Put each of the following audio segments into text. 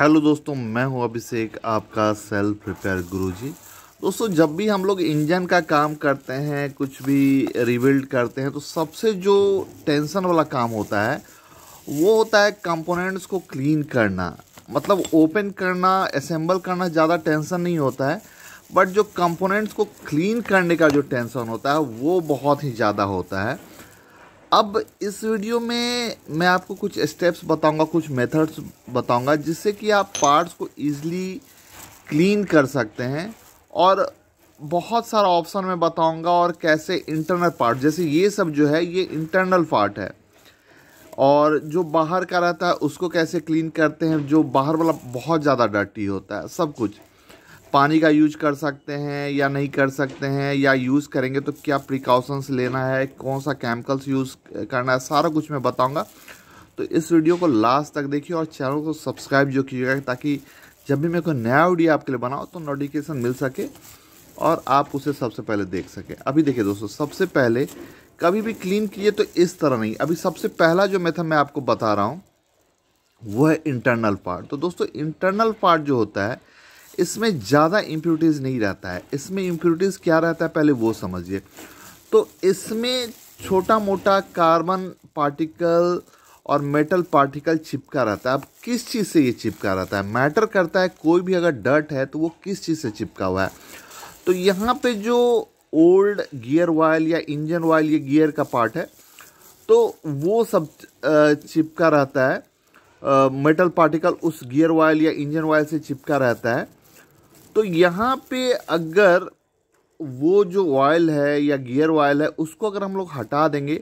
hello दोस्तों मैं हूं अभिषेक आपका सेल्फ रिपेयर गुरुजी दोस्तों जब भी हम लोग इंजन का काम करते हैं कुछ भी रिबिल्ड करते हैं तो सबसे जो टेंशन वाला काम होता है वो होता है कंपोनेंट्स को क्लीन करना मतलब ओपन करना असेंबल करना ज़्यादा टेंशन नहीं होता है बट जो कंपोनेंट्स को क्लीन करने का जो टेंशन होता है वो बहुत ही ज़्यादा होता है अब इस वीडियो में मैं आपको कुछ स्टेप्स बताऊंगा कुछ मेथड्स बताऊंगा जिससे कि आप पार्ट्स को ईज़िली क्लीन कर सकते हैं और बहुत सारा ऑप्शन मैं बताऊंगा और कैसे इंटरनल पार्ट जैसे ये सब जो है ये इंटरनल पार्ट है और जो बाहर का रहता है उसको कैसे क्लीन करते हैं जो बाहर वाला बहुत ज़्यादा डर्टी होता है सब कुछ पानी का यूज कर सकते हैं या नहीं कर सकते हैं या यूज़ करेंगे तो क्या प्रिकॉशंस लेना है कौन सा केमिकल्स यूज़ करना है सारा कुछ मैं बताऊंगा तो इस वीडियो को लास्ट तक देखिए और चैनल को सब्सक्राइब जो कीजिएगा ताकि जब भी मैं कोई नया वीडियो आपके लिए बनाओ तो नोटिफिकेशन मिल सके और आप उसे सबसे पहले देख सकें अभी देखिए दोस्तों सबसे पहले कभी भी क्लीन किए तो इस तरह नहीं अभी सबसे पहला जो मेथड मैं आपको बता रहा हूँ वो है इंटरनल पार्ट तो दोस्तों इंटरनल पार्ट जो होता है इसमें ज़्यादा इम्प्योरिटीज़ नहीं रहता है इसमें इम्प्योरिटीज़ क्या रहता है पहले वो समझिए तो इसमें छोटा मोटा कार्बन पार्टिकल और मेटल पार्टिकल चिपका रहता है अब किस चीज़ से ये चिपका रहता है मैटर करता है कोई भी अगर डर्ट है तो वो किस चीज़ से चिपका हुआ है तो यहाँ पे जो ओल्ड गियर वायल या इंजन वायल ये गियर का पार्ट है तो वो सब चिपका रहता है मेटल पार्टिकल उस गियर वायल या इंजन वायल से चिपका रहता है तो यहाँ पे अगर वो जो ऑयल है या गियर ऑयल है उसको अगर हम लोग हटा देंगे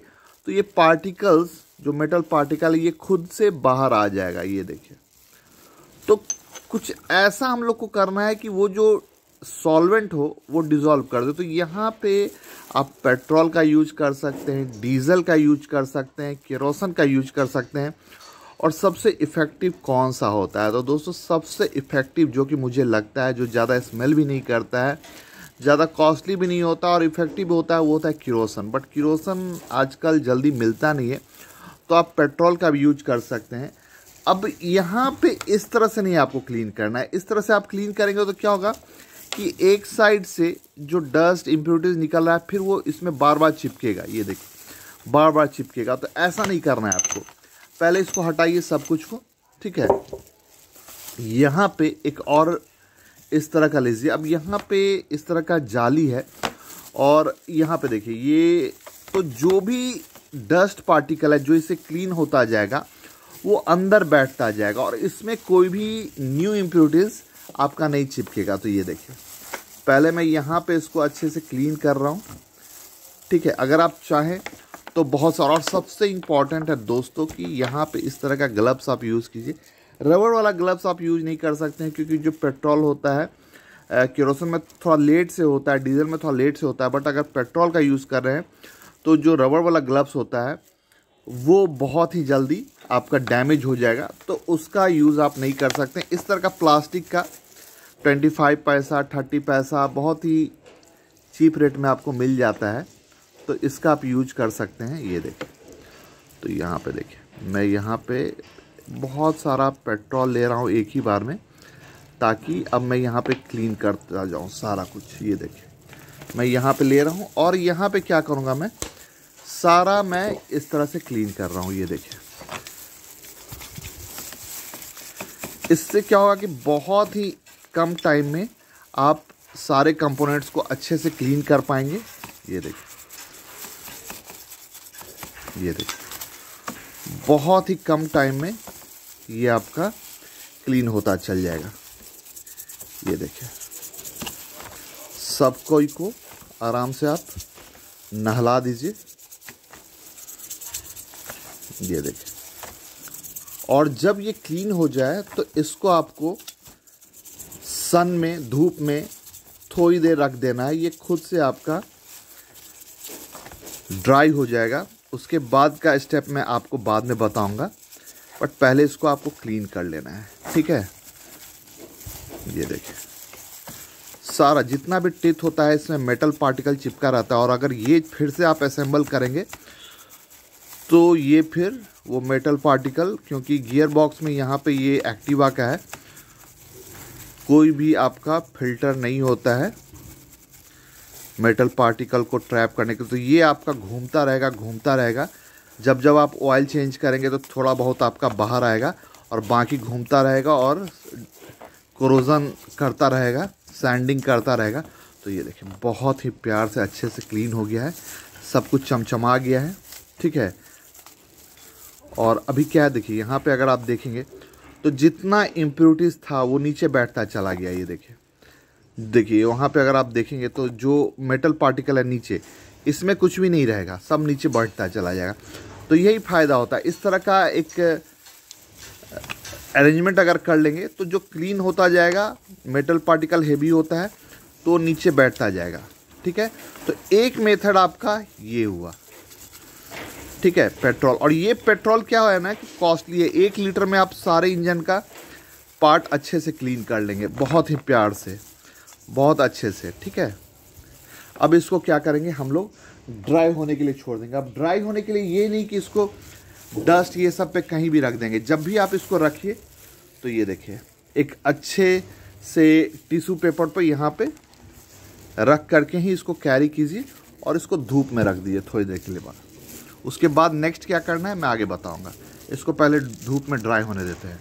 तो ये पार्टिकल्स जो मेटल पार्टिकल है ये खुद से बाहर आ जाएगा ये देखिए तो कुछ ऐसा हम लोग को करना है कि वो जो सॉल्वेंट हो वो डिज़ोल्व कर दे तो यहाँ पे आप पेट्रोल का यूज कर सकते हैं डीजल का यूज कर सकते हैं केरोसन का यूज कर सकते हैं और सबसे इफ़ेक्टिव कौन सा होता है तो दोस्तों सबसे इफ़ेक्टिव जो कि मुझे लगता है जो ज़्यादा स्मेल भी नहीं करता है ज़्यादा कॉस्टली भी नहीं होता और इफ़ेक्टिव होता है वो होता है किरोसन बट किरोसन आजकल जल्दी मिलता नहीं है तो आप पेट्रोल का भी यूज कर सकते हैं अब यहाँ पे इस तरह से नहीं आपको क्लीन करना है इस तरह से आप क्लीन करेंगे तो क्या होगा कि एक साइड से जो डस्ट इम्प्योरिटीज निकल रहा है फिर वो इसमें बार बार चिपकेगा ये देखिए बार बार चिपकेगा तो ऐसा नहीं करना है आपको पहले इसको हटाइए सब कुछ को ठीक है यहाँ पे एक और इस तरह का लीजिए अब यहाँ पे इस तरह का जाली है और यहाँ पे देखिए ये तो जो भी डस्ट पार्टिकल है जो इसे क्लीन होता जाएगा वो अंदर बैठता जाएगा और इसमें कोई भी न्यू इम्प्यूटीज आपका नहीं चिपकेगा तो ये देखिए पहले मैं यहाँ पे इसको अच्छे से क्लीन कर रहा हूँ ठीक है अगर आप चाहें तो बहुत सारा और सबसे इम्पॉर्टेंट है दोस्तों कि यहाँ पे इस तरह का ग्लव्स आप यूज़ कीजिए रबड़ वाला ग्लव्स आप यूज़ नहीं कर सकते हैं क्योंकि जो पेट्रोल होता है केरोसिन में थोड़ा लेट से होता है डीजल में थोड़ा लेट से होता है बट अगर पेट्रोल का यूज़ कर रहे हैं तो जो रबड़ वाला ग्लव्स होता है वो बहुत ही जल्दी आपका डैमेज हो जाएगा तो उसका यूज़ आप नहीं कर सकते इस तरह का प्लास्टिक का ट्वेंटी फाइव पैसा थर्टी पैसा बहुत ही चीप रेट में आपको मिल जाता है तो इसका आप यूज कर सकते हैं ये देखिए तो यहाँ पे देखिए मैं यहाँ पे बहुत सारा पेट्रोल ले रहा हूँ एक ही बार में ताकि अब मैं यहाँ पे क्लीन करता जाऊँ सारा कुछ ये देखिए मैं यहाँ पे ले रहा हूँ और यहाँ पे क्या करूँगा मैं सारा मैं इस तरह से क्लीन कर रहा हूँ ये देखिए इससे क्या होगा कि बहुत ही कम टाइम में आप सारे कंपोनेंट्स को अच्छे से क्लीन कर पाएंगे ये देखिए ये देखिए बहुत ही कम टाइम में ये आपका क्लीन होता चल जाएगा ये देखिए सब कोई को आराम से आप नहला दीजिए ये देखिए और जब ये क्लीन हो जाए तो इसको आपको सन में धूप में थोड़ी देर रख देना है ये खुद से आपका ड्राई हो जाएगा उसके बाद का स्टेप मैं आपको बाद में बताऊंगा बट पहले इसको आपको क्लीन कर लेना है ठीक है ये देखिए सारा जितना भी टिथ होता है इसमें मेटल पार्टिकल चिपका रहता है और अगर ये फिर से आप असेंबल करेंगे तो ये फिर वो मेटल पार्टिकल क्योंकि गियर बॉक्स में यहाँ पे ये एक्टिवा का है कोई भी आपका फिल्टर नहीं होता है मेटल पार्टिकल को ट्रैप करने के तो ये आपका घूमता रहेगा घूमता रहेगा जब जब आप ऑयल चेंज करेंगे तो थोड़ा बहुत आपका बाहर आएगा और बाकी घूमता रहेगा और क्रोजन करता रहेगा सैंडिंग करता रहेगा तो ये देखिए बहुत ही प्यार से अच्छे से क्लीन हो गया है सब कुछ चमचमा गया है ठीक है और अभी क्या है देखिए यहाँ पे अगर आप देखेंगे तो जितना इम्प्योरिटीज़ था वो नीचे बैठता चला गया ये देखिए देखिए वहाँ पे अगर आप देखेंगे तो जो मेटल पार्टिकल है नीचे इसमें कुछ भी नहीं रहेगा सब नीचे बढ़ता चला जाएगा तो यही फ़ायदा होता है इस तरह का एक अरेंजमेंट अगर कर लेंगे तो जो क्लीन होता जाएगा मेटल पार्टिकल हेवी होता है तो नीचे बैठता जाएगा ठीक है तो एक मेथड आपका ये हुआ ठीक है पेट्रोल और ये पेट्रोल क्या है ना कि कॉस्टली है एक लीटर में आप सारे इंजन का पार्ट अच्छे से क्लीन कर लेंगे बहुत ही प्यार से बहुत अच्छे से ठीक है अब इसको क्या करेंगे हम लोग ड्राई होने के लिए छोड़ देंगे अब ड्राई होने के लिए ये नहीं कि इसको डस्ट ये सब पे कहीं भी रख देंगे जब भी आप इसको रखिए तो ये देखिए एक अच्छे से टिश्यू पेपर पर यहाँ पे रख करके ही इसको कैरी कीजिए और इसको धूप में रख दीजिए थोड़ी देर के लिए बाद उसके बाद नेक्स्ट क्या करना है मैं आगे बताऊँगा इसको पहले धूप में ड्राई होने देते हैं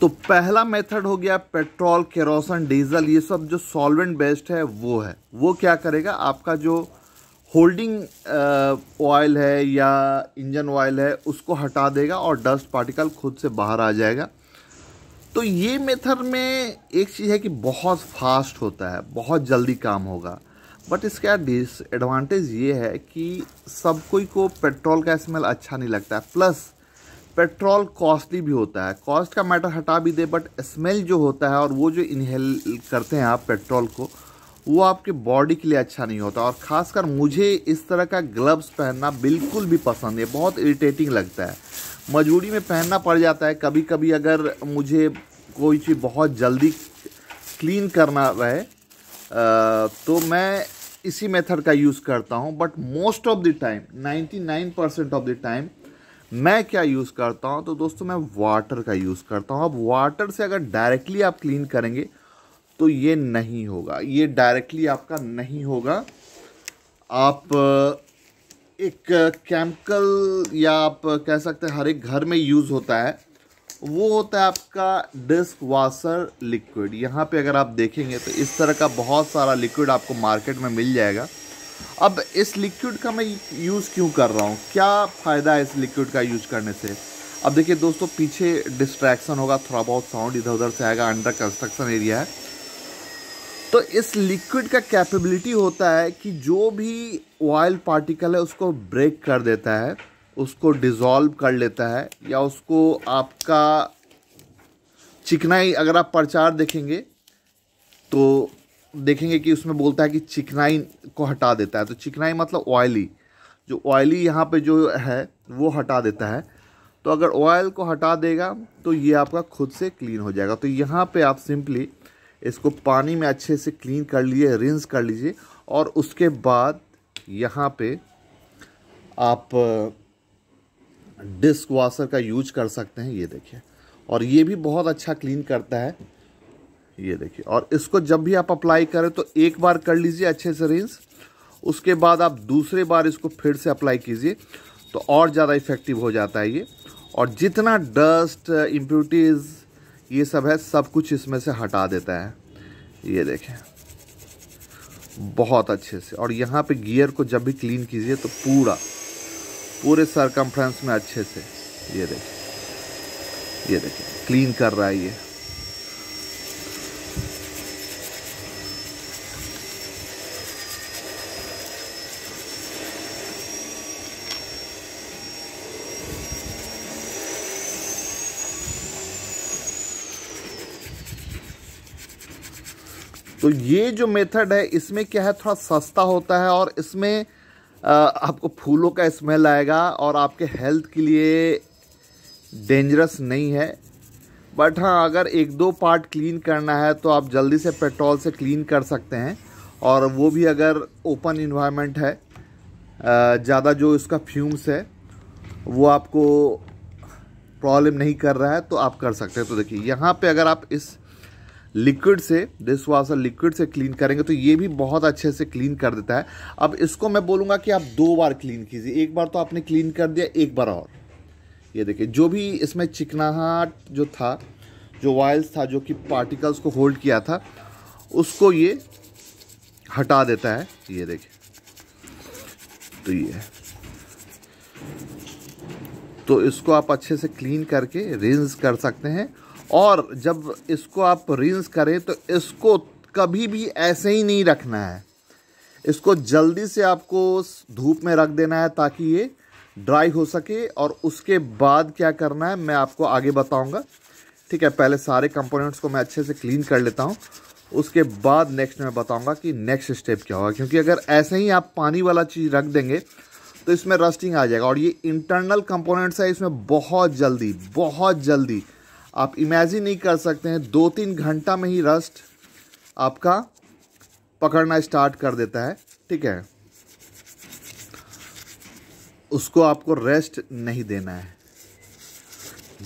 तो पहला मेथड हो गया पेट्रोल केरोसन डीजल ये सब जो सॉल्वेंट बेस्ड है वो है वो क्या करेगा आपका जो होल्डिंग ऑयल है या इंजन ऑयल है उसको हटा देगा और डस्ट पार्टिकल खुद से बाहर आ जाएगा तो ये मेथड में एक चीज़ है कि बहुत फास्ट होता है बहुत जल्दी काम होगा बट इसका डिसएडवांटेज ये है कि सब कोई को पेट्रोल का स्मेल अच्छा नहीं लगता है प्लस पेट्रोल कॉस्टली भी होता है कॉस्ट का मैटर हटा भी दे बट स्मेल जो होता है और वो जो इनहेल करते हैं आप पेट्रोल को वो आपके बॉडी के लिए अच्छा नहीं होता और ख़ासकर मुझे इस तरह का ग्लव्स पहनना बिल्कुल भी पसंद है बहुत इरिटेटिंग लगता है मजबूरी में पहनना पड़ जाता है कभी कभी अगर मुझे कोई चीज़ बहुत जल्दी क्लीन करना रहे तो मैं इसी मेथड का यूज़ करता हूँ but most of the time 99 percent of the time मैं क्या यूज़ करता हूँ तो दोस्तों मैं वाटर का यूज़ करता हूँ अब वाटर से अगर डायरेक्टली आप क्लीन करेंगे तो ये नहीं होगा ये डायरेक्टली आपका नहीं होगा आप एक केमिकल या आप कह सकते हैं हर एक घर में यूज़ होता है वो होता है आपका डिस्क वाशर लिक्विड यहाँ पे अगर आप देखेंगे तो इस तरह का बहुत सारा लिक्विड आपको मार्केट में मिल जाएगा अब इस लिक्विड का मैं यूज़ क्यों कर रहा हूँ क्या फ़ायदा है इस लिक्विड का यूज करने से अब देखिए दोस्तों पीछे डिस्ट्रैक्शन होगा थोड़ा बहुत साउंड इधर उधर से आएगा अंडर कंस्ट्रक्शन एरिया है तो इस लिक्विड का कैपेबिलिटी होता है कि जो भी ऑयल पार्टिकल है उसको ब्रेक कर देता है उसको डिजॉल्व कर लेता है या उसको आपका चिकनाई अगर आप प्रचार देखेंगे तो देखेंगे कि उसमें बोलता है कि चिकनाई को हटा देता है तो चिकनाई मतलब ऑयली जो ऑयली यहाँ पे जो है वो हटा देता है तो अगर ऑयल को हटा देगा तो ये आपका खुद से क्लीन हो जाएगा तो यहाँ पे आप सिंपली इसको पानी में अच्छे से क्लीन कर लीजिए रिंस कर लीजिए और उसके बाद यहाँ पे आप डिस्क वाशर का यूज कर सकते हैं ये देखिए और ये भी बहुत अच्छा क्लीन करता है ये देखिए और इसको जब भी आप अप्लाई करें तो एक बार कर लीजिए अच्छे से रिंस उसके बाद आप दूसरे बार इसको फिर से अप्लाई कीजिए तो और ज़्यादा इफेक्टिव हो जाता है ये और जितना डस्ट इम्प्यूटीज़ ये सब है सब कुछ इसमें से हटा देता है ये देखें बहुत अच्छे से और यहाँ पे गियर को जब भी क्लीन कीजिए तो पूरा पूरे सरकमफ्रेंस में अच्छे से ये देखिए ये देखिए क्लीन कर रहा है ये तो ये जो मेथड है इसमें क्या है थोड़ा सस्ता होता है और इसमें आपको फूलों का स्मेल आएगा और आपके हेल्थ के लिए डेंजरस नहीं है बट हाँ अगर एक दो पार्ट क्लीन करना है तो आप जल्दी से पेट्रोल से क्लीन कर सकते हैं और वो भी अगर ओपन इन्वायरमेंट है ज़्यादा जो इसका फ्यूम्स है वो आपको प्रॉब्लम नहीं कर रहा है तो आप कर सकते हैं तो देखिए यहाँ पे अगर आप इस लिक्विड से डिश वाशर लिक्विड से क्लीन करेंगे तो ये भी बहुत अच्छे से क्लीन कर देता है अब इसको मैं बोलूँगा कि आप दो बार क्लीन कीजिए एक बार तो आपने क्लीन कर दिया एक बार और ये देखिए जो भी इसमें चिकनाहट जो था जो वायल्स था जो कि पार्टिकल्स को होल्ड किया था उसको ये हटा देता है ये देखिए तो ये तो इसको आप अच्छे से क्लीन करके रिंस कर सकते हैं और जब इसको आप रिंस करें तो इसको कभी भी ऐसे ही नहीं रखना है इसको जल्दी से आपको धूप में रख देना है ताकि ये ड्राई हो सके और उसके बाद क्या करना है मैं आपको आगे बताऊंगा ठीक है पहले सारे कंपोनेंट्स को मैं अच्छे से क्लीन कर लेता हूँ उसके बाद नेक्स्ट मैं बताऊंगा कि नेक्स्ट स्टेप क्या होगा क्योंकि अगर ऐसे ही आप पानी वाला चीज़ रख देंगे तो इसमें रस्टिंग आ जाएगा और ये इंटरनल कंपोनेंट्स है इसमें बहुत जल्दी बहुत जल्दी आप इमेजिन नहीं कर सकते हैं दो तीन घंटा में ही रस्ट आपका पकड़ना स्टार्ट कर देता है ठीक है उसको आपको रेस्ट नहीं देना है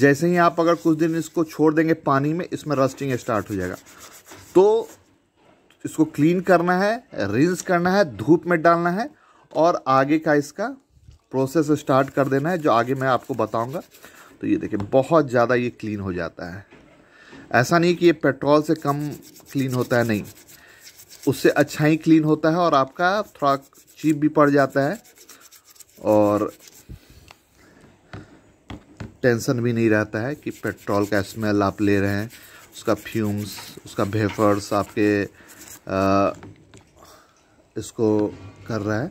जैसे ही आप अगर कुछ दिन इसको छोड़ देंगे पानी में इसमें रस्टिंग स्टार्ट हो जाएगा तो इसको क्लीन करना है रिंस करना है धूप में डालना है और आगे का इसका प्रोसेस स्टार्ट कर देना है जो आगे मैं आपको बताऊंगा तो ये देखिए बहुत ज़्यादा ये क्लीन हो जाता है ऐसा नहीं कि ये पेट्रोल से कम क्लीन होता है नहीं उससे अच्छा ही क्लीन होता है और आपका थोड़ा चीप भी पड़ जाता है और टेंशन भी नहीं रहता है कि पेट्रोल का स्मेल आप ले रहे हैं उसका फ्यूम्स उसका भेफर्स आपके आ, इसको कर रहा है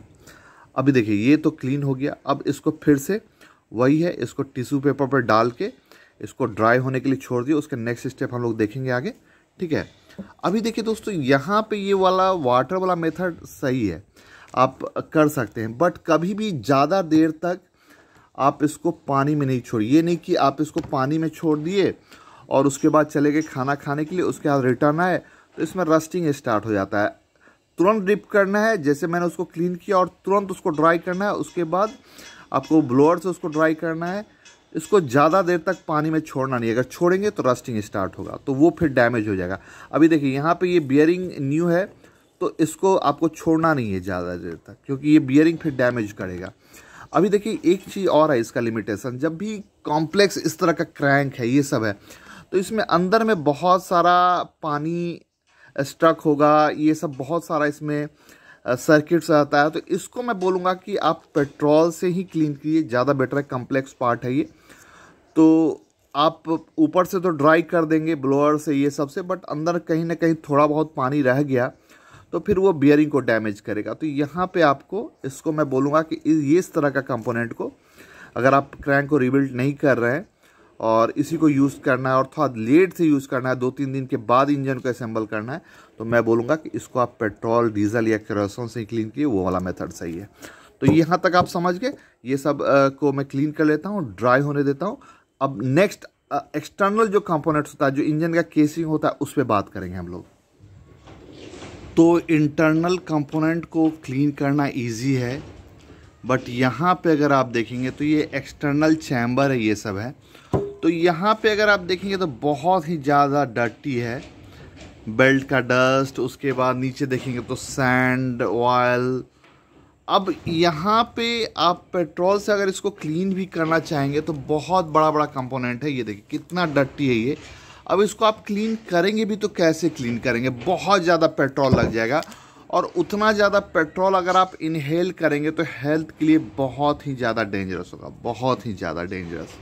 अभी देखिए ये तो क्लीन हो गया अब इसको फिर से वही है इसको टिश्यू पेपर पर डाल के इसको ड्राई होने के लिए छोड़ दिया उसका नेक्स्ट स्टेप हम लोग देखेंगे आगे ठीक है अभी देखिए दोस्तों यहाँ पे ये वाला वाटर वाला मेथड सही है आप कर सकते हैं बट कभी भी ज़्यादा देर तक आप इसको पानी में नहीं छोड़िए ये नहीं कि आप इसको पानी में छोड़ दिए और उसके बाद चले गए खाना खाने के लिए उसके बाद रिटर्न आए तो इसमें रस्टिंग स्टार्ट हो जाता है तुरंत डिप करना है जैसे मैंने उसको क्लीन किया और तुरंत उसको ड्राई करना है उसके बाद आपको ब्लोअर से उसको ड्राई करना है इसको ज़्यादा देर तक पानी में छोड़ना नहीं अगर छोड़ेंगे तो रस्टिंग स्टार्ट होगा तो वो फिर डैमेज हो जाएगा अभी देखिए यहाँ पे ये बियरिंग न्यू है तो इसको आपको छोड़ना नहीं है ज़्यादा देर तक क्योंकि ये बियरिंग फिर डैमेज करेगा अभी देखिए एक चीज़ और है इसका लिमिटेशन जब भी कॉम्प्लेक्स इस तरह का क्रैंक है ये सब है तो इसमें अंदर में बहुत सारा पानी स्ट्रक होगा ये सब बहुत सारा इसमें सर्किट्स आता है तो इसको मैं बोलूँगा कि आप पेट्रोल से ही क्लीन कीजिए ज़्यादा बेटर है कम्प्लेक्स पार्ट है ये तो आप ऊपर से तो ड्राई कर देंगे ब्लोअर से ये सब से बट अंदर कहीं ना कहीं थोड़ा बहुत पानी रह गया तो फिर वो बियरिंग को डैमेज करेगा तो यहाँ पे आपको इसको मैं बोलूँगा कि ये इस तरह का कंपोनेंट को अगर आप क्रैंक को रिबिल्ड नहीं कर रहे हैं और इसी को यूज़ करना है और थोड़ा लेट से यूज़ करना है दो तीन दिन के बाद इंजन को असेंबल करना है तो मैं बोलूँगा कि इसको आप पेट्रोल डीजल या केरोसिन से क्लीन किए वो वाला मेथड सही है तो यहाँ तक आप समझ गए ये सब आ, को मैं क्लीन कर लेता हूँ ड्राई होने देता हूँ अब नेक्स्ट एक्सटर्नल जो कंपोनेंट्स होता है जो इंजन का केसिंग होता है उस पर बात करेंगे हम लोग तो इंटरनल कंपोनेंट को क्लीन करना इजी है बट यहाँ पे अगर आप देखेंगे तो ये एक्सटर्नल चैम्बर है ये सब है तो यहाँ पे अगर आप देखेंगे तो बहुत ही ज़्यादा डर्टी है बेल्ट का डस्ट उसके बाद नीचे देखेंगे तो सैंड ऑयल अब यहाँ पे आप पेट्रोल से अगर इसको क्लीन भी करना चाहेंगे तो बहुत बड़ा बड़ा कंपोनेंट है ये देखिए कितना डट्टी है ये अब इसको आप क्लीन करेंगे भी तो कैसे क्लीन करेंगे बहुत ज़्यादा पेट्रोल लग जाएगा और उतना ज़्यादा पेट्रोल अगर आप इनहेल करेंगे तो हेल्थ के लिए बहुत ही ज़्यादा डेंजरस होगा बहुत ही ज़्यादा डेंजरस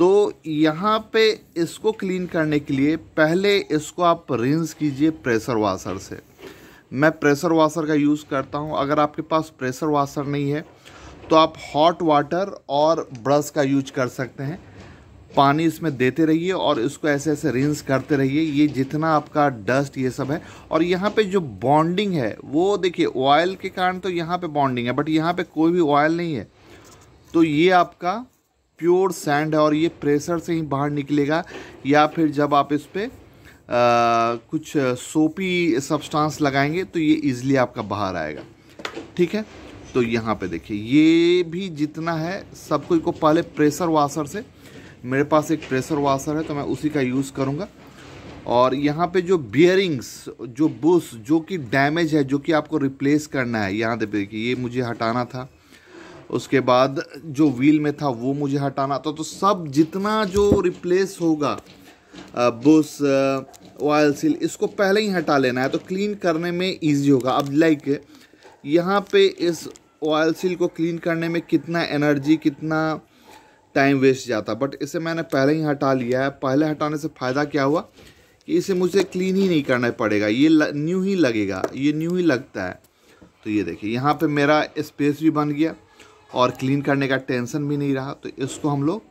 तो यहाँ पे इसको क्लीन करने के लिए पहले इसको आप रिंस कीजिए प्रेशर वाशर से मैं प्रेशर वाशर का यूज़ करता हूँ अगर आपके पास प्रेशर वाशर नहीं है तो आप हॉट वाटर और ब्रश का यूज कर सकते हैं पानी इसमें देते रहिए और इसको ऐसे ऐसे रिंस करते रहिए ये जितना आपका डस्ट ये सब है और यहाँ पे जो बॉन्डिंग है वो देखिए ऑयल के कारण तो यहाँ पे बॉन्डिंग है बट यहाँ पे कोई भी ऑयल नहीं है तो ये आपका प्योर सैंड है और ये प्रेशर से ही बाहर निकलेगा या फिर जब आप इस पर कुछ सोपी सब्सटेंस लगाएंगे तो ये इजिली आपका बाहर आएगा ठीक है तो यहाँ पे देखिए ये भी जितना है सब कोई को पहले प्रेशर वाशर से मेरे पास एक प्रेशर वाशर है तो मैं उसी का यूज़ करूँगा और यहाँ पे जो बियरिंग्स जो बुश जो कि डैमेज है जो कि आपको रिप्लेस करना है यहाँ देखिए ये मुझे हटाना था उसके बाद जो व्हील में था वो मुझे हटाना था तो सब जितना जो रिप्लेस होगा बुस ऑयल सील इसको पहले ही हटा लेना है तो क्लीन करने में इजी होगा अब लाइक यहाँ पे इस ऑयल सील को क्लीन करने में कितना एनर्जी कितना टाइम वेस्ट जाता बट इसे मैंने पहले ही हटा लिया है पहले हटाने से फ़ायदा क्या हुआ कि इसे मुझे क्लीन ही नहीं करना पड़ेगा ये न्यू ही लगेगा ये न्यू ही लगता है तो ये देखिए यहाँ पे मेरा स्पेस भी बन गया और क्लीन करने का टेंशन भी नहीं रहा तो इसको हम लोग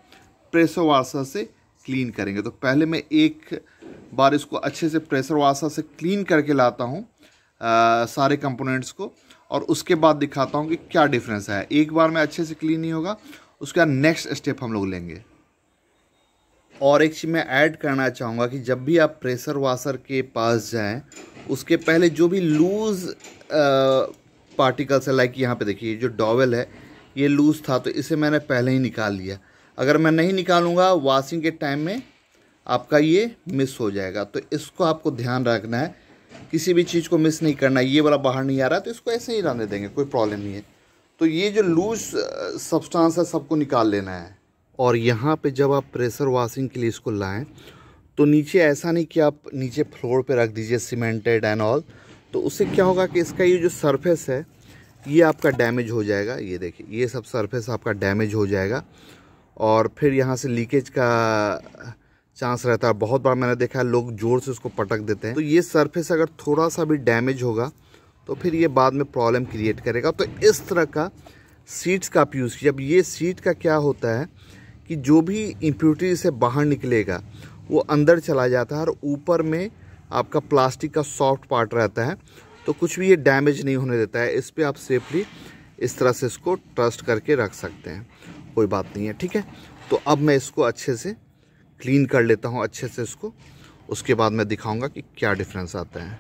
प्रेशर वाशर से क्लीन करेंगे तो पहले मैं एक बार इसको अच्छे से प्रेशर वाशर से क्लीन करके लाता हूँ सारे कंपोनेंट्स को और उसके बाद दिखाता हूँ कि क्या डिफरेंस है एक बार में अच्छे से क्लीन नहीं होगा उसके बाद नेक्स्ट स्टेप हम लोग लेंगे और एक चीज़ मैं ऐड करना चाहूँगा कि जब भी आप प्रेशर वाशर के पास जाएँ उसके पहले जो भी लूज़ पार्टिकल्स है लाइक यहाँ पे देखिए जो डॉवेल है ये लूज़ था तो इसे मैंने पहले ही निकाल लिया अगर मैं नहीं निकालूंगा वॉशिंग के टाइम में आपका ये मिस हो जाएगा तो इसको आपको ध्यान रखना है किसी भी चीज़ को मिस नहीं करना ये वाला बाहर नहीं आ रहा तो इसको ऐसे ही रहने देंगे कोई प्रॉब्लम नहीं है तो ये जो लूज सब्सटेंस है सबको निकाल लेना है और यहाँ पे जब आप प्रेशर वॉशिंग के लिए इसको लाएं तो नीचे ऐसा नहीं कि आप नीचे फ्लोर पे रख दीजिए सीमेंटेड एंड ऑल तो उससे क्या होगा कि इसका ये जो सरफेस है ये आपका डैमेज हो जाएगा ये देखिए ये सब सरफेस आपका डैमेज हो जाएगा और फिर यहाँ से लीकेज का चांस रहता है बहुत बार मैंने देखा है लोग ज़ोर से उसको पटक देते हैं तो ये सरफेस अगर थोड़ा सा भी डैमेज होगा तो फिर ये बाद में प्रॉब्लम क्रिएट करेगा तो इस तरह का सीट्स का आप यूज़ कीजिए अब ये सीट का क्या होता है कि जो भी इम्प्यूटी से बाहर निकलेगा वो अंदर चला जाता है और ऊपर में आपका प्लास्टिक का सॉफ्ट पार्ट रहता है तो कुछ भी ये डैमेज नहीं होने देता है इस पर आप सेफली इस तरह से इसको ट्रस्ट करके रख सकते हैं कोई बात नहीं है ठीक है तो अब मैं इसको अच्छे से क्लीन कर लेता हूँ अच्छे से इसको उसके बाद मैं दिखाऊंगा कि क्या डिफरेंस आता है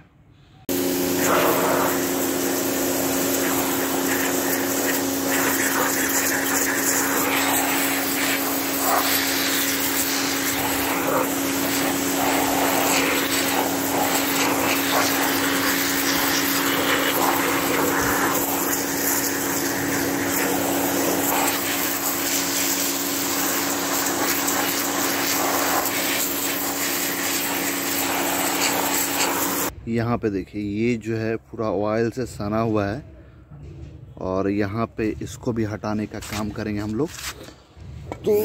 पे देखिए ये जो है पूरा ऑयल से सना हुआ है और यहाँ पे इसको भी हटाने का काम करेंगे हम लोग तो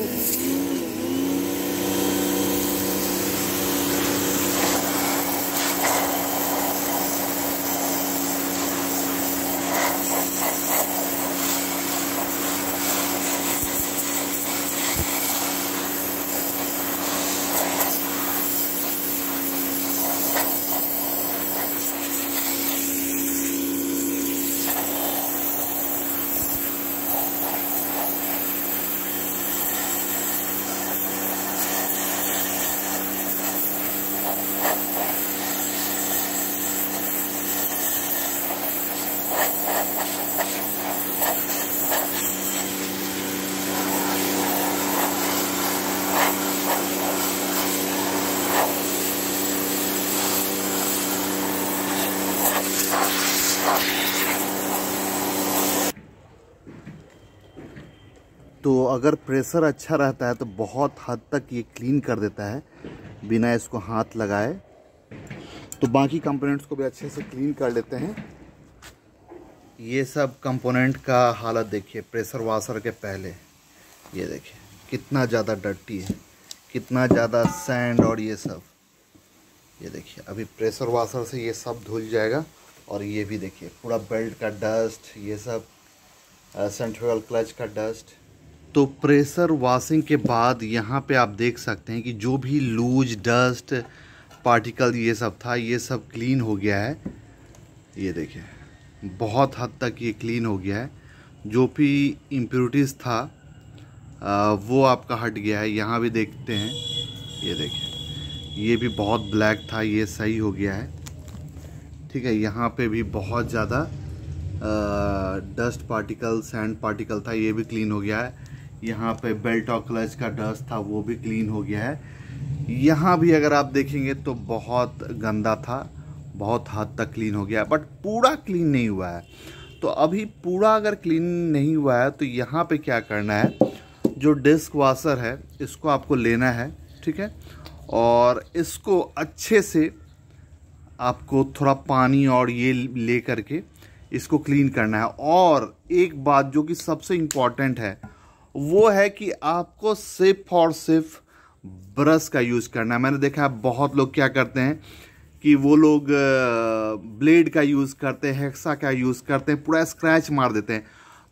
अगर प्रेशर अच्छा रहता है तो बहुत हद तक ये क्लीन कर देता है बिना इसको हाथ लगाए तो बाकी कंपोनेंट्स को भी अच्छे से क्लीन कर लेते हैं ये सब कंपोनेंट का हालत देखिए प्रेशर वाशर के पहले ये देखिए कितना ज़्यादा डट्टी है कितना ज़्यादा सैंड और ये सब ये देखिए अभी प्रेशर वाशर से ये सब धुल जाएगा और ये भी देखिए पूरा बेल्ट का डस्ट ये सब सेंट्रल क्लच का डस्ट तो प्रेशर वॉशिंग के बाद यहाँ पे आप देख सकते हैं कि जो भी लूज डस्ट पार्टिकल ये सब था ये सब क्लीन हो गया है ये देखिए बहुत हद तक ये क्लीन हो गया है जो भी इम्प्योरिटीज़ था आ, वो आपका हट गया है यहाँ भी देखते हैं ये देखिए ये भी बहुत ब्लैक था ये सही हो गया है ठीक है यहाँ पे भी बहुत ज़्यादा डस्ट पार्टिकल सैंड पार्टिकल था ये भी क्लीन हो गया है यहाँ पे बेल्ट और क्लच का डस्ट था वो भी क्लीन हो गया है यहाँ भी अगर आप देखेंगे तो बहुत गंदा था बहुत हद तक क्लीन हो गया बट पूरा क्लीन नहीं हुआ है तो अभी पूरा अगर क्लीन नहीं हुआ है तो यहाँ पे क्या करना है जो डिस्क वाशर है इसको आपको लेना है ठीक है और इसको अच्छे से आपको थोड़ा पानी और ये ले करके इसको क्लीन करना है और एक बात जो कि सबसे इम्पॉर्टेंट है वो है कि आपको सिर्फ और सिर्फ ब्रश का यूज़ करना है मैंने देखा है बहुत लोग क्या करते हैं कि वो लोग ब्लेड का यूज़ करते हैं हेक्सा का यूज़ करते हैं पूरा स्क्रैच मार देते हैं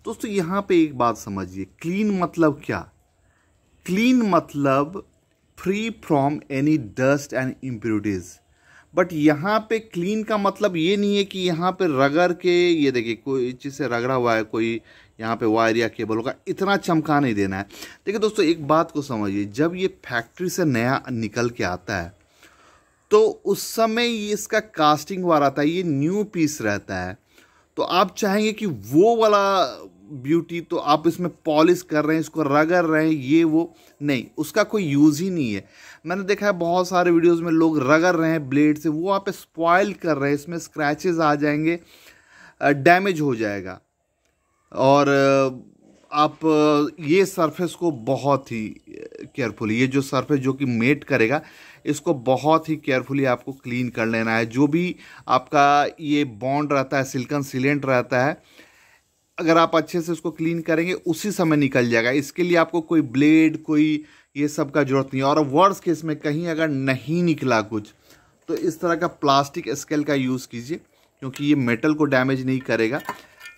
दोस्तों तो यहाँ पे एक बात समझिए क्लीन मतलब क्या क्लीन मतलब free from any dust and impurities but यहाँ पे क्लीन का मतलब ये नहीं है कि यहाँ पे रगड़ के ये देखिए कोई चीज़ से रगड़ा हुआ है कोई यहाँ पे वायर या केबल होगा इतना चमका नहीं देना है देखिए दोस्तों एक बात को समझिए जब ये फैक्ट्री से नया निकल के आता है तो उस समय ये इसका कास्टिंग वार आता है ये न्यू पीस रहता है तो आप चाहेंगे कि वो वाला ब्यूटी तो आप इसमें पॉलिश कर रहे हैं इसको रगड़ रहे हैं ये वो नहीं उसका कोई यूज़ ही नहीं है मैंने देखा है बहुत सारे वीडियोस में लोग रगड़ रहे हैं ब्लेड से वो आप स्पॉयल कर रहे हैं इसमें स्क्रैचेस आ जाएंगे डैमेज हो जाएगा और आप ये सरफेस को बहुत ही केयरफुली ये जो सरफेस जो कि मेट करेगा इसको बहुत ही केयरफुली आपको क्लीन कर लेना है जो भी आपका ये बॉन्ड रहता है सिल्कन सिलेंट रहता है अगर आप अच्छे से उसको क्लीन करेंगे उसी समय निकल जाएगा इसके लिए आपको कोई ब्लेड कोई ये सब का जरूरत नहीं है और वर्ड्स केस में कहीं अगर नहीं निकला कुछ तो इस तरह का प्लास्टिक स्केल का यूज़ कीजिए क्योंकि ये मेटल को डैमेज नहीं करेगा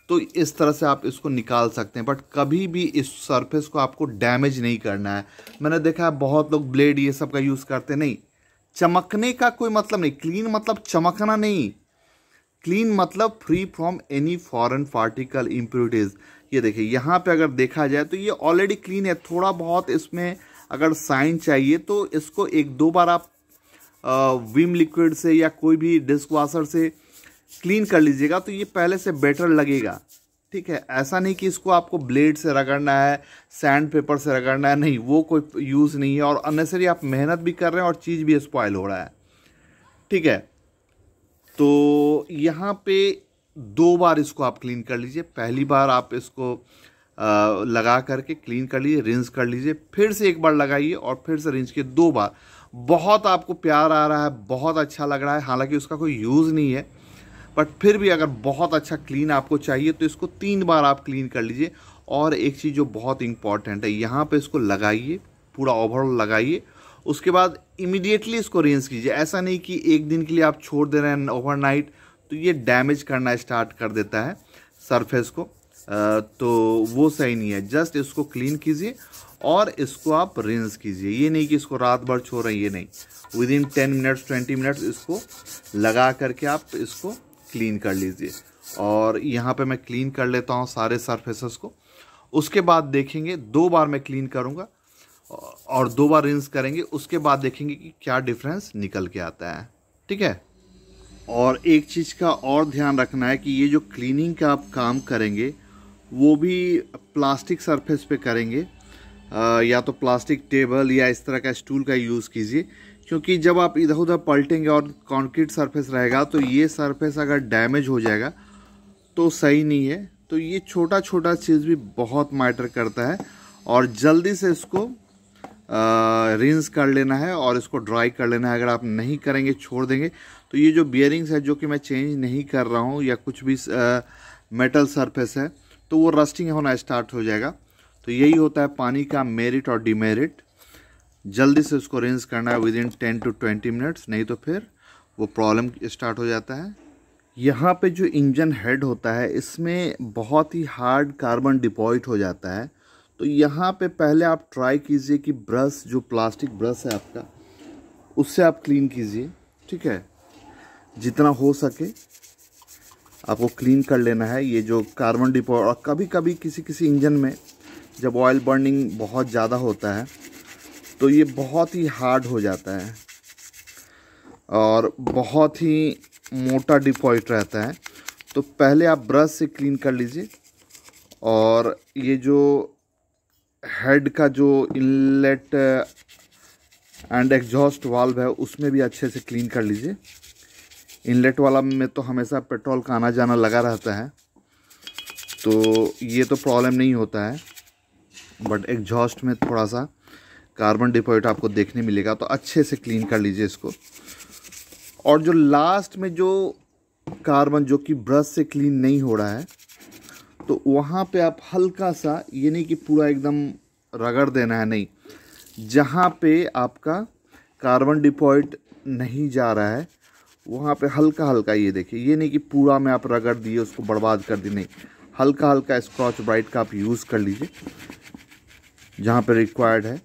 तो इस तरह से आप इसको निकाल सकते हैं बट कभी भी इस सरफेस को आपको डैमेज नहीं करना है मैंने देखा है बहुत लोग ब्लेड ये सब का यूज़ करते नहीं चमकने का कोई मतलब नहीं क्लीन मतलब चमकना नहीं क्लीन मतलब free from any foreign particle impurities ये देखिए यहाँ पे अगर देखा जाए तो ये ऑलरेडी क्लीन है थोड़ा बहुत इसमें अगर साइन चाहिए तो इसको एक दो बार आप विम लिक्विड से या कोई भी डिस्क वाशर से क्लीन कर लीजिएगा तो ये पहले से बेटर लगेगा ठीक है ऐसा नहीं कि इसको आपको ब्लेड से रगड़ना है सैंड पेपर से रगड़ना है नहीं वो कोई यूज़ नहीं है और अननेसरी आप मेहनत भी कर रहे हैं और चीज़ भी स्पॉयल हो रहा है ठीक है तो यहाँ पे दो बार इसको आप क्लीन कर लीजिए पहली बार आप इसको आ, लगा करके क्लीन कर लीजिए रिंस कर लीजिए फिर से एक बार लगाइए और फिर से रिंस के दो बार बहुत आपको प्यार आ रहा है बहुत अच्छा लग रहा है हालांकि उसका कोई यूज़ नहीं है बट फिर भी अगर बहुत अच्छा क्लीन आपको चाहिए तो इसको तीन बार आप क्लीन कर लीजिए और एक चीज़ जो बहुत इंपॉर्टेंट है यहाँ पर इसको लगाइए पूरा ओवरऑल लगाइए उसके बाद इमिडिएटली इसको रेंज कीजिए ऐसा नहीं कि एक दिन के लिए आप छोड़ दे रहे हैं ओवरनाइट तो ये डैमेज करना स्टार्ट कर देता है सरफेस को तो वो सही नहीं है जस्ट इसको क्लीन कीजिए और इसको आप रिंस कीजिए ये नहीं कि इसको रात भर छोड़ रहे हैं ये नहीं within ten minutes twenty minutes इसको लगा करके आप इसको क्लीन कर लीजिए और यहाँ पे मैं क्लीन कर लेता हूँ सारे सरफेसेस को उसके बाद देखेंगे दो बार मैं क्लीन करूँगा और दो बार रिंस करेंगे उसके बाद देखेंगे कि क्या डिफरेंस निकल के आता है ठीक है और एक चीज़ का और ध्यान रखना है कि ये जो क्लीनिंग का आप काम करेंगे वो भी प्लास्टिक सरफेस पे करेंगे आ, या तो प्लास्टिक टेबल या इस तरह का स्टूल का यूज़ कीजिए क्योंकि जब आप इधर उधर पलटेंगे और कॉन्क्रीट सरफेस रहेगा तो ये सरफेस अगर डैमेज हो जाएगा तो सही नहीं है तो ये छोटा छोटा चीज़ भी बहुत मैटर करता है और जल्दी से इसको रिंस कर लेना है और इसको ड्राई कर लेना है अगर आप नहीं करेंगे छोड़ देंगे तो ये जो बियरिंग्स है जो कि मैं चेंज नहीं कर रहा हूँ या कुछ भी मेटल सरफेस है तो वो रस्टिंग होना स्टार्ट हो जाएगा तो यही होता है पानी का मेरिट और डिमेरिट जल्दी से उसको रिंस करना है within ten to twenty minutes नहीं तो फिर वो प्रॉब्लम स्टार्ट हो जाता है यहाँ पे जो इंजन हेड होता है इसमें बहुत ही हार्ड कार्बन डिपॉजिट हो जाता है तो यहाँ पे पहले आप ट्राई कीजिए कि ब्रश जो प्लास्टिक ब्रश है आपका उससे आप क्लीन कीजिए ठीक है जितना हो सके आपको क्लीन कर लेना है ये जो कार्बन डिपो और कभी कभी किसी किसी इंजन में जब ऑयल बर्निंग बहुत ज़्यादा होता है तो ये बहुत ही हार्ड हो जाता है और बहुत ही मोटा डिपॉइट रहता है तो पहले आप ब्रश से क्लीन कर लीजिए और ये जो हेड का जो इनलेट एंड एग्जॉस्ट वाल्व है उसमें भी अच्छे से क्लीन कर लीजिए इनलेट वाला में तो हमेशा पेट्रोल का आना जाना लगा रहता है तो ये तो प्रॉब्लम नहीं होता है बट एग्जॉस्ट में थोड़ा सा कार्बन डिपॉजिट आपको देखने मिलेगा तो अच्छे से क्लीन कर लीजिए इसको और जो लास्ट में जो कार्बन जो कि ब्रश से क्लीन नहीं हो रहा है तो वहाँ पे आप हल्का सा ये नहीं कि पूरा एकदम रगड़ देना है नहीं जहाँ पे आपका कार्बन डिपॉइट नहीं जा रहा है वहाँ पे हल्का हल्का ये देखिए ये नहीं कि पूरा में आप रगड़ दिए उसको बर्बाद कर दी नहीं हल्का हल्का स्क्रॉच ब्राइट का आप यूज़ कर लीजिए जहाँ पे रिक्वायर्ड है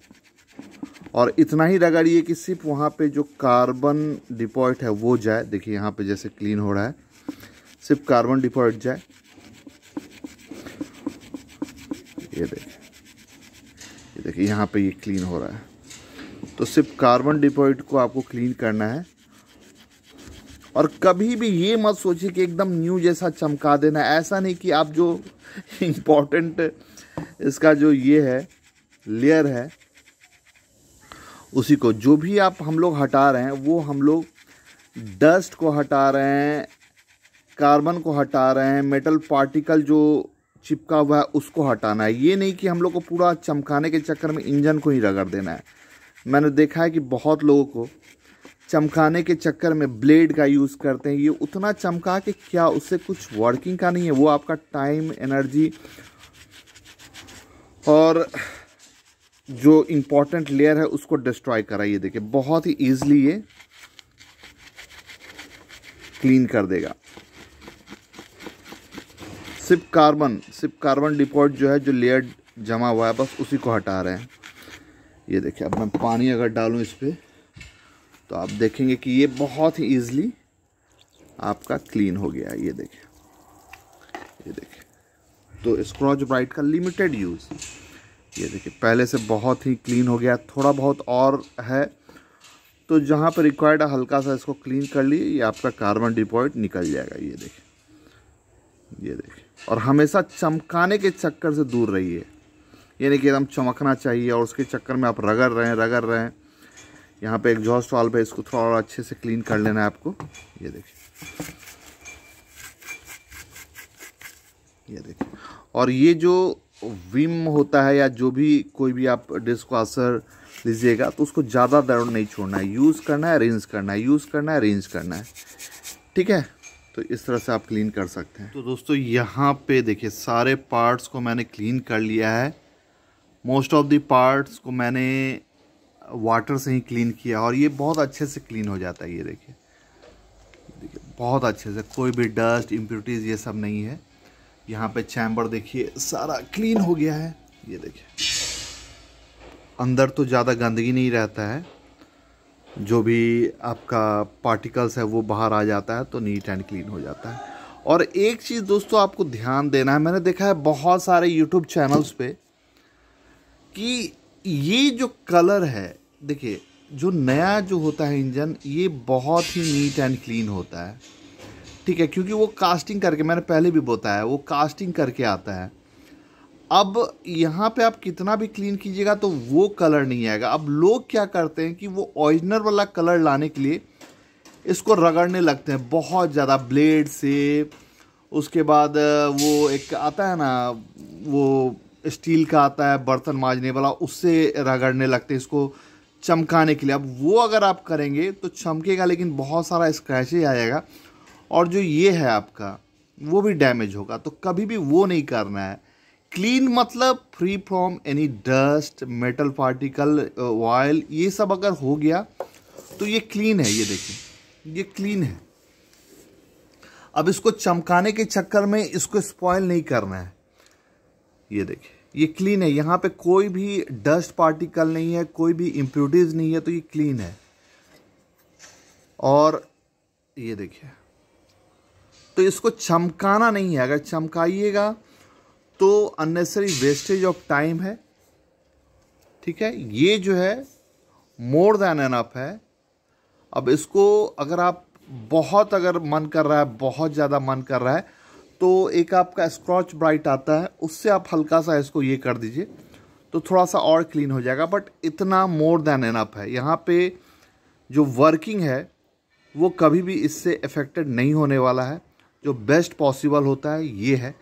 और इतना ही रगड़िए कि सिर्फ वहाँ पे जो कार्बन डिपॉइट है वो जाए देखिए यहाँ पे जैसे क्लीन हो रहा है सिर्फ कार्बन डिपॉइट जाए ये देखें ये देखिए यहाँ पे ये क्लीन हो रहा है तो सिर्फ कार्बन डिपॉजिट को आपको क्लीन करना है और कभी भी ये मत सोचिए कि एकदम न्यू जैसा चमका देना ऐसा नहीं कि आप जो इम्पोर्टेंट इसका जो ये है लेयर है उसी को जो भी आप हम लोग हटा रहे हैं वो हम लोग डस्ट को हटा रहे हैं कार्बन को हटा रहे हैं मेटल पार्टिकल जो चिपका हुआ है उसको हटाना है ये नहीं कि हम लोग को पूरा चमकाने के चक्कर में इंजन को ही रगड़ देना है मैंने देखा है कि बहुत लोगों को चमकाने के चक्कर में ब्लेड का यूज़ करते हैं ये उतना चमका के क्या उससे कुछ वर्किंग का नहीं है वो आपका टाइम एनर्जी और जो इम्पोर्टेंट लेयर है उसको डिस्ट्रॉय करा ये देखिए बहुत ही ईजिली ये क्लीन कर देगा सिप कार्बन सिप कार्बन डिपॉजिट जो है जो लेयर जमा हुआ है बस उसी को हटा रहे हैं ये देखिए अब मैं पानी अगर डालूं इस पर तो आप देखेंगे कि ये बहुत ही ईजिली आपका क्लीन हो गया ये देखिए ये देखिए तो स्क्रॉच ब्राइट का लिमिटेड यूज़ ये देखिए पहले से बहुत ही क्लीन हो गया थोड़ा बहुत और है तो जहाँ पर रिक्वायर्ड है हल्का सा इसको क्लीन कर लिए ये आपका कार्बन डिपॉजिट निकल जाएगा ये देखिए ये देखिए और हमेशा चमकाने के चक्कर से दूर रहिए यानी कि एकदम चमकना चाहिए और उसके चक्कर में आप रगड़ रहे हैं रगड़ रहे हैं यहाँ पे जॉस्ट वाल्व है इसको थोड़ा और अच्छे से क्लीन कर लेना है आपको ये देखिए ये देखिए और ये जो विम होता है या जो भी कोई भी आप डिस्क वाशर लीजिएगा तो उसको ज़्यादा दर्द नहीं छोड़ना है यूज़ करना है रेंज करना है यूज़ करना है रेंज करना है ठीक है तो इस तरह से आप क्लीन कर सकते हैं तो दोस्तों यहाँ पे देखिए सारे पार्ट्स को मैंने क्लीन कर लिया है मोस्ट ऑफ दी पार्ट्स को मैंने वाटर से ही क्लीन किया और ये बहुत अच्छे से क्लीन हो जाता है ये देखिए देखिए बहुत अच्छे से कोई भी डस्ट इम्प्यूरिटीज़ ये सब नहीं है यहाँ पे चैम्बर देखिए सारा क्लीन हो गया है ये देखिए अंदर तो ज़्यादा गंदगी नहीं रहता है जो भी आपका पार्टिकल्स है वो बाहर आ जाता है तो नीट एंड क्लीन हो जाता है और एक चीज़ दोस्तों आपको ध्यान देना है मैंने देखा है बहुत सारे यूट्यूब चैनल्स पे कि ये जो कलर है देखिए जो नया जो होता है इंजन ये बहुत ही नीट एंड क्लीन होता है ठीक है क्योंकि वो कास्टिंग करके मैंने पहले भी बताया वो कास्टिंग करके आता है अब यहाँ पे आप कितना भी क्लीन कीजिएगा तो वो कलर नहीं आएगा अब लोग क्या करते हैं कि वो ऑरिजिनल वाला कलर लाने के लिए इसको रगड़ने लगते हैं बहुत ज़्यादा ब्लेड से उसके बाद वो एक आता है ना वो स्टील का आता है बर्तन माजने वाला उससे रगड़ने लगते हैं इसको चमकाने के लिए अब वो अगर आप करेंगे तो चमकेगा लेकिन बहुत सारा स्क्रैच ही आएगा और जो ये है आपका वो भी डैमेज होगा तो कभी भी वो नहीं करना है क्लीन मतलब free from any dust metal particle oil ये सब अगर हो गया तो ये क्लीन है ये देखिए ये क्लीन है अब इसको चमकाने के चक्कर में इसको स्पॉयल नहीं करना है ये देखिए ये क्लीन है यहाँ पे कोई भी डस्ट पार्टिकल नहीं है कोई भी इम्प्यूटीज नहीं है तो ये क्लीन है और ये देखिए तो इसको चमकाना नहीं है अगर चमकाइएगा तो अननेसरी वेस्टेज ऑफ टाइम है ठीक है ये जो है मोर देन एनअप है अब इसको अगर आप बहुत अगर मन कर रहा है बहुत ज़्यादा मन कर रहा है तो एक आपका स्क्रॉच ब्राइट आता है उससे आप हल्का सा इसको ये कर दीजिए तो थोड़ा सा और क्लीन हो जाएगा बट इतना मोर देन अप है यहाँ पे जो वर्किंग है वो कभी भी इससे इफ़ेक्टेड नहीं होने वाला है जो बेस्ट पॉसिबल होता है ये है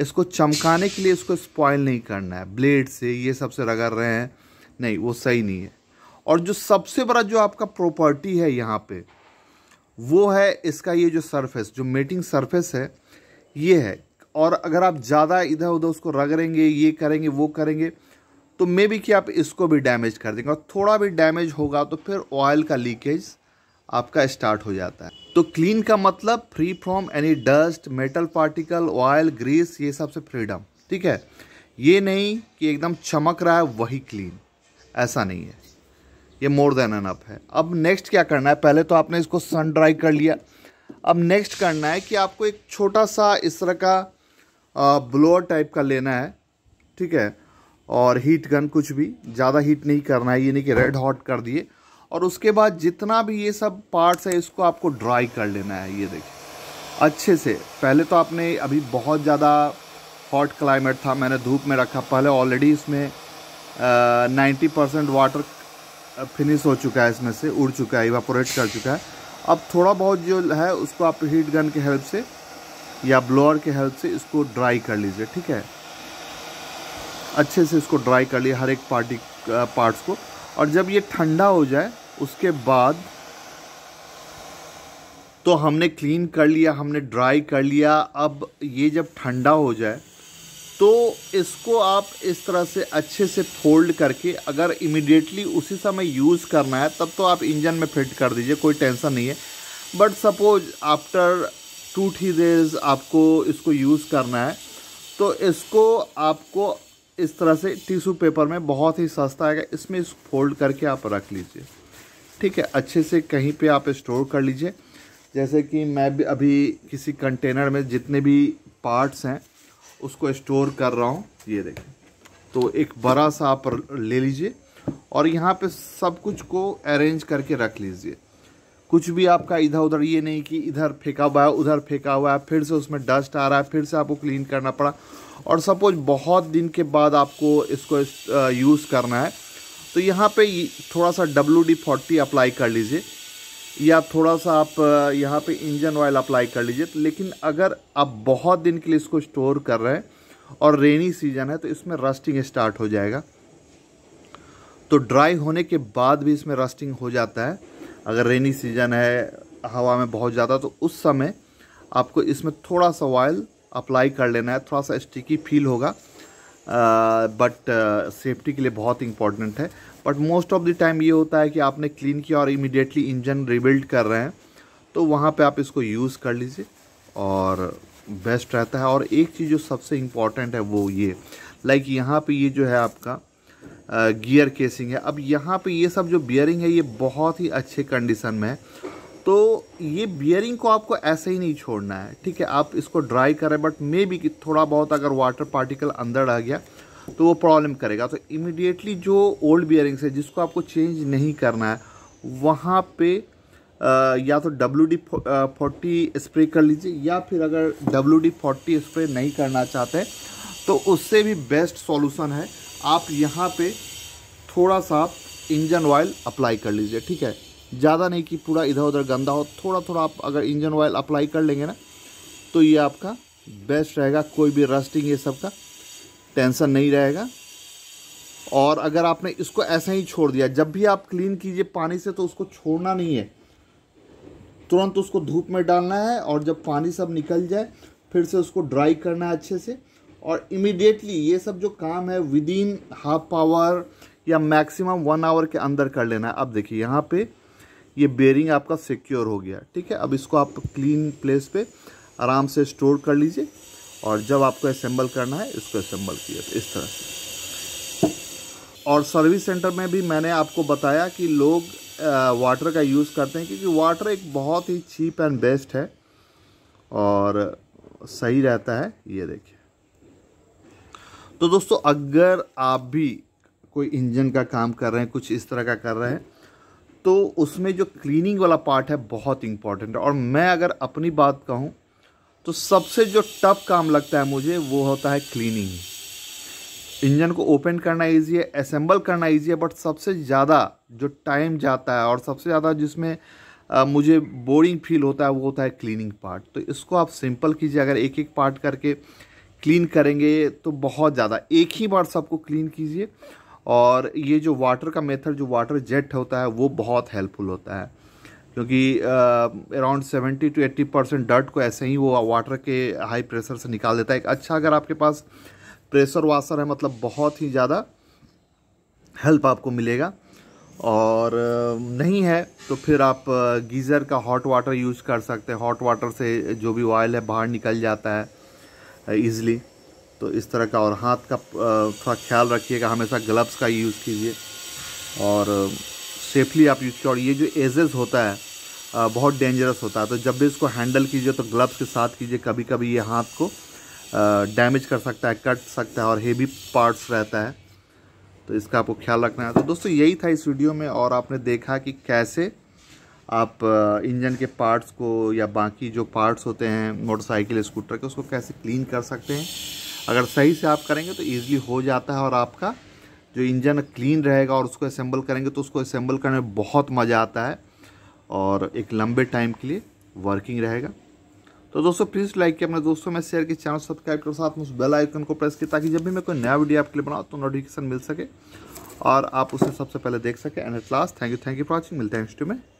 इसको चमकाने के लिए इसको स्पॉयल नहीं करना है ब्लेड से ये सबसे रगड़ रहे हैं नहीं वो सही नहीं है और जो सबसे बड़ा जो आपका प्रॉपर्टी है यहाँ पे वो है इसका ये जो सरफेस जो मेटिंग सरफेस है ये है और अगर आप ज़्यादा इधर उधर उसको रगड़ेंगे ये करेंगे वो करेंगे तो मे भी कि आप इसको भी डैमेज कर देंगे और थोड़ा भी डैमेज होगा तो फिर ऑयल का लीकेज आपका स्टार्ट हो जाता है तो क्लीन का मतलब free from any dust metal particle oil grease ये सब से फ्रीडम ठीक है ये नहीं कि एकदम चमक रहा है वही क्लीन ऐसा नहीं है ये मोर देन एन अप है अब नेक्स्ट क्या करना है पहले तो आपने इसको सन ड्राई कर लिया अब नेक्स्ट करना है कि आपको एक छोटा सा इस तरह का ब्लोअर टाइप का लेना है ठीक है और हीट गन कुछ भी ज़्यादा हीट नहीं करना है ये नहीं कि रेड हॉट कर दिए और उसके बाद जितना भी ये सब पार्ट्स है इसको आपको ड्राई कर लेना है ये देखिए अच्छे से पहले तो आपने अभी बहुत ज़्यादा हॉट क्लाइमेट था मैंने धूप में रखा पहले ऑलरेडी इसमें नाइन्टी परसेंट वाटर फिनिश हो चुका है इसमें से उड़ चुका है इवापोरेट कर चुका है अब थोड़ा बहुत जो है उसको आप हीट गन के हेल्प से या ब्लोअर के हेल्प से इसको ड्राई कर लीजिए ठीक है अच्छे से इसको ड्राई कर लिए हर एक पार्टी पार्ट्स को और जब ये ठंडा हो जाए उसके बाद तो हमने क्लीन कर लिया हमने ड्राई कर लिया अब ये जब ठंडा हो जाए तो इसको आप इस तरह से अच्छे से फोल्ड करके अगर इमिडिएटली उसी समय यूज़ करना है तब तो आप इंजन में फिट कर दीजिए कोई टेंशन नहीं है but suppose after two three days आपको इसको यूज़ करना है तो इसको आपको इस तरह से टिश्यू पेपर में बहुत ही सस्ता आएगा इसमें इस फोल्ड करके आप रख लीजिए ठीक है अच्छे से कहीं पे आप स्टोर कर लीजिए जैसे कि मैं भी अभी किसी कंटेनर में जितने भी पार्ट्स हैं उसको स्टोर कर रहा हूँ ये देखें तो एक बड़ा सा आप ले लीजिए और यहाँ पे सब कुछ को अरेंज करके रख लीजिए कुछ भी आपका इधर उधर ये नहीं कि इधर फेंका हुआ है उधर फेंका हुआ है फिर से उसमें डस्ट आ रहा है फिर से आपको क्लीन करना पड़ा और सपोज बहुत दिन के बाद आपको इसको यूज़ करना है तो यहाँ पे थोड़ा सा डब्ल्यू डी फोर्टी अप्लाई कर लीजिए या थोड़ा सा आप यहाँ पे इंजन ऑयल अप्लाई कर लीजिए लेकिन अगर आप बहुत दिन के लिए इसको स्टोर कर रहे हैं और रेनी सीजन है तो इसमें रस्टिंग स्टार्ट हो जाएगा तो ड्राई होने के बाद भी इसमें रस्टिंग हो जाता है अगर रेनी सीजन है हवा में बहुत ज़्यादा तो उस समय आपको इसमें थोड़ा सा ऑयल अप्लाई कर लेना है थोड़ा सा स्टिकी फील होगा बट सेफ्टी के लिए बहुत इंपॉर्टेंट है but most of the time ये होता है कि आपने क्लीन किया और इमिडिएटली इंजन रिबिल्ड कर रहे हैं तो वहाँ पे आप इसको यूज़ कर लीजिए और बेस्ट रहता है और एक चीज़ जो सबसे इम्पॉर्टेंट है वो ये लाइक like यहाँ पे ये जो है आपका गियर केसिंग है अब यहाँ पे ये सब जो बियरिंग है ये बहुत ही अच्छे कंडीशन में है तो ये बियरिंग को आपको ऐसे ही नहीं छोड़ना है ठीक है आप इसको ड्राई करें बट मे भी कि थोड़ा बहुत अगर वाटर पार्टिकल अंदर आ गया तो वो प्रॉब्लम करेगा तो इमिडिएटली जो ओल्ड बियरिंग्स है जिसको आपको चेंज नहीं करना है वहाँ पे आ, या तो डब्ल्यू डी फोर्टी स्प्रे कर लीजिए या फिर अगर डब्ल्यू डी फोर्टी स्प्रे नहीं करना चाहते तो उससे भी बेस्ट सॉल्यूशन है आप यहाँ पे थोड़ा सा इंजन ऑयल अप्लाई कर लीजिए ठीक है ज़्यादा नहीं कि पूरा इधर उधर गंदा हो थोड़ा थोड़ा आप अगर इंजन ऑयल अप्लाई कर लेंगे ना तो ये आपका बेस्ट रहेगा कोई भी रस्टिंग ये सब का टेंसन नहीं रहेगा और अगर आपने इसको ऐसे ही छोड़ दिया जब भी आप क्लीन कीजिए पानी से तो उसको छोड़ना नहीं है तुरंत उसको धूप में डालना है और जब पानी सब निकल जाए फिर से उसको ड्राई करना है अच्छे से और इमिडिएटली ये सब जो काम है विद इन हाफ आवर या मैक्सिमम वन आवर के अंदर कर लेना है अब देखिए यहाँ पे ये बेयरिंग आपका सिक्योर हो गया ठीक है अब इसको आप क्लीन प्लेस पे आराम से स्टोर कर लीजिए और जब आपको असेंबल करना है इसको असेंबल किया इस तरह से और सर्विस सेंटर में भी मैंने आपको बताया कि लोग वाटर का यूज़ करते हैं क्योंकि वाटर एक बहुत ही चीप एंड बेस्ट है और सही रहता है ये देखिए तो दोस्तों अगर आप भी कोई इंजन का काम कर रहे हैं कुछ इस तरह का कर रहे हैं तो उसमें जो क्लीनिंग वाला पार्ट है बहुत इम्पॉर्टेंट है और मैं अगर अपनी बात कहूँ तो सबसे जो टफ काम लगता है मुझे वो होता है क्लीनिंग इंजन को ओपन करना ईजी है असेंबल करना ईजी है बट सबसे ज़्यादा जो टाइम जाता है और सबसे ज़्यादा जिसमें आ, मुझे बोरिंग फील होता है वो होता है क्लीनिंग पार्ट तो इसको आप सिंपल कीजिए अगर एक एक पार्ट करके क्लीन करेंगे तो बहुत ज़्यादा एक ही बार सबको क्लीन कीजिए और ये जो वाटर का मेथड जो वाटर जेट होता है वो बहुत हेल्पफुल होता है क्योंकि around seventy to eighty percent dirt को ऐसे ही वो वाटर के हाई प्रेशर से निकाल देता है एक अच्छा अगर आपके पास प्रेशर वाशर है मतलब बहुत ही ज़्यादा हेल्प आपको मिलेगा और नहीं है तो फिर आप गीज़र का हॉट वाटर यूज़ कर सकते हैं हॉट वाटर से जो भी ऑयल है बाहर निकल जाता है ईज़िली तो इस तरह का और हाथ का थोड़ा ख्याल रखिएगा हमेशा ग्लव्स का यूज़ कीजिए और सेफली आप यूज़ कीजिए और ये जो एजेस होता है बहुत डेंजरस होता है तो जब भी इसको हैंडल कीजिए तो ग्लव्स के साथ कीजिए कभी कभी ये हाथ को डैमेज कर सकता है कट सकता है और हेवी पार्ट्स रहता है तो इसका आपको ख्याल रखना है तो दोस्तों यही था इस वीडियो में और आपने देखा कि कैसे आप इंजन के पार्ट्स को या बाकी जो पार्ट्स होते हैं मोटरसाइकिल स्कूटर के उसको कैसे क्लीन कर सकते हैं अगर सही से आप करेंगे तो ईजिली हो जाता है और आपका जो इंजन क्लीन रहेगा और उसको असेंबल करेंगे तो उसको असेंबल करने में बहुत मज़ा आता है और एक लंबे टाइम के लिए वर्किंग रहेगा तो दोस्तों प्लीज़ लाइक किया अपने दोस्तों में शेयर की चैनल सब्सक्राइब करो साथ में उस बेल आइकन को प्रेस किया ताकि जब भी मैं कोई नया वीडियो आपके लिए बनाऊँ तो नोटिफिकेशन मिल सके और आप उसे सबसे पहले देख सकें and at last thank you thank you for watching मिलते हैं नेक्स्ट में